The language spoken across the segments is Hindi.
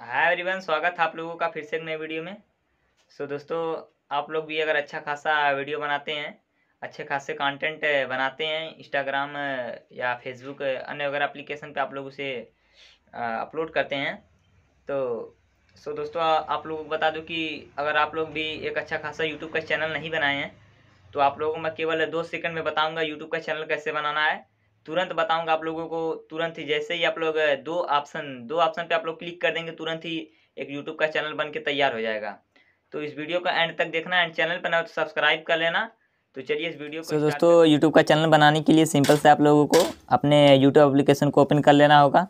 हाय एवरीवन स्वागत है आप लोगों का फिर से एक नए वीडियो में सो so, दोस्तों आप लोग भी अगर अच्छा खासा वीडियो बनाते हैं अच्छे खासे कंटेंट बनाते हैं इंस्टाग्राम या फेसबुक अन्य वगैरह एप्लीकेशन पे आप लोग उसे अपलोड करते हैं तो सो so, दोस्तों आप लोगों को बता दूं कि अगर आप लोग भी एक अच्छा खासा यूट्यूब का चैनल नहीं बनाए हैं तो आप लोगों को मैं केवल दो सेकंड में बताऊंगा यूट्यूब का चैनल कैसे बनाना है तुरंत बताऊंगा आप लोगों को तुरंत ही जैसे ही आप लोग दो ऑप्शन दो ऑप्शन पे आप लोग क्लिक कर देंगे तुरंत ही एक यूट्यूब का चैनल बन के तैयार हो जाएगा तो इस वीडियो का एंड तक देखना एंड चैनल पर ना तो सब्सक्राइब कर लेना तो चलिए इस वीडियो को so, दोस्तों यूट्यूब का चैनल बनाने के लिए सिंपल से आप लोगों को अपने यूट्यूब अप्लीकेशन को ओपन कर लेना होगा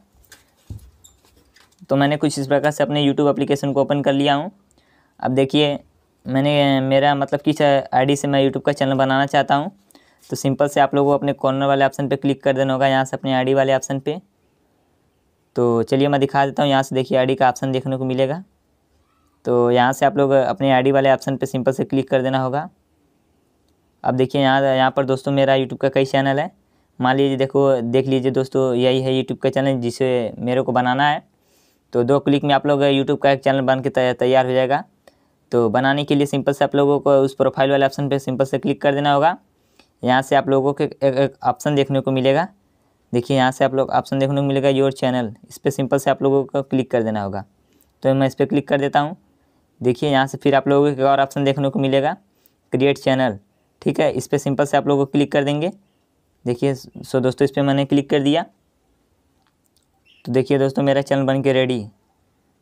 तो मैंने कुछ इस प्रकार से अपने यूट्यूब अप्लीकेशन को ओपन कर लिया हूँ अब देखिए मैंने मेरा मतलब किस आईडी से मैं यूट्यूब का चैनल बनाना चाहता हूँ तो सिंपल से आप लोगों को अपने कॉर्नर वाले ऑप्शन पे क्लिक कर देना होगा यहाँ से अपने आईडी वाले ऑप्शन पे तो चलिए मैं दिखा देता हूँ यहाँ से देखिए आईडी का ऑप्शन देखने को मिलेगा तो यहाँ से आप लोग अपने आईडी वाले ऑप्शन पे सिंपल से क्लिक कर देना होगा अब देखिए यहाँ यहाँ पर दोस्तों मेरा यूट्यूब का कई चैनल है मान लीजिए देखो देख लीजिए दोस्तों यही है यूट्यूब का चैनल जिसे मेरे को बनाना है तो दो क्लिक में आप लोग यूट्यूब का एक चैनल बन के तैयार हो जाएगा तो बनाने के लिए सिंपल से आप लोगों को उस प्रोफाइल वाले ऑप्शन पर सिंपल से क्लिक कर देना होगा यहाँ से आप लोगों के एक ऑप्शन देखने को मिलेगा देखिए यहाँ से आप लोग ऑप्शन देखने को मिलेगा योर चैनल इस पर सिंपल से आप लोगों को क्लिक कर देना होगा तो मैं इस पर क्लिक कर देता हूँ देखिए यहाँ से फिर आप लोगों को एक और ऑप्शन देखने को मिलेगा क्रिएट चैनल ठीक है इस पर सिंपल से आप लोगों को क्लिक कर देंगे देखिए सो दोस्तों इस पर मैंने क्लिक कर दिया तो देखिए दोस्तों मेरा चैनल बन के रेडी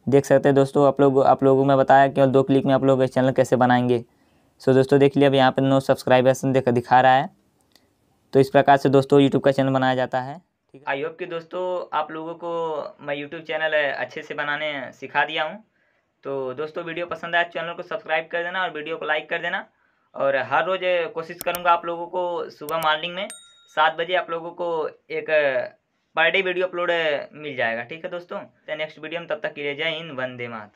देख सकते हैं दोस्तों आप लोग आप लोगों को मैं बताया कि दो क्लिक में आप लोग चैनल कैसे बनाएंगे सो दोस्तों देख लिया अब यहाँ पर नो सब्सक्राइबेशन देख दिखा रहा है तो इस प्रकार से दोस्तों यूट्यूब का चैनल बनाया जाता है आई होप कि दोस्तों आप लोगों को मैं यूट्यूब चैनल अच्छे से बनाने सिखा दिया हूँ तो दोस्तों वीडियो पसंद आया तो चैनल को सब्सक्राइब कर देना और वीडियो को लाइक कर देना और हर रोज़ कोशिश करूँगा आप लोगों को सुबह मॉर्निंग में सात बजे आप लोगों को एक पर डे वीडियो अपलोड मिल जाएगा ठीक है दोस्तों नेक्स्ट वीडियो तो में तब तक के लिए जय हिंद वंदे मातर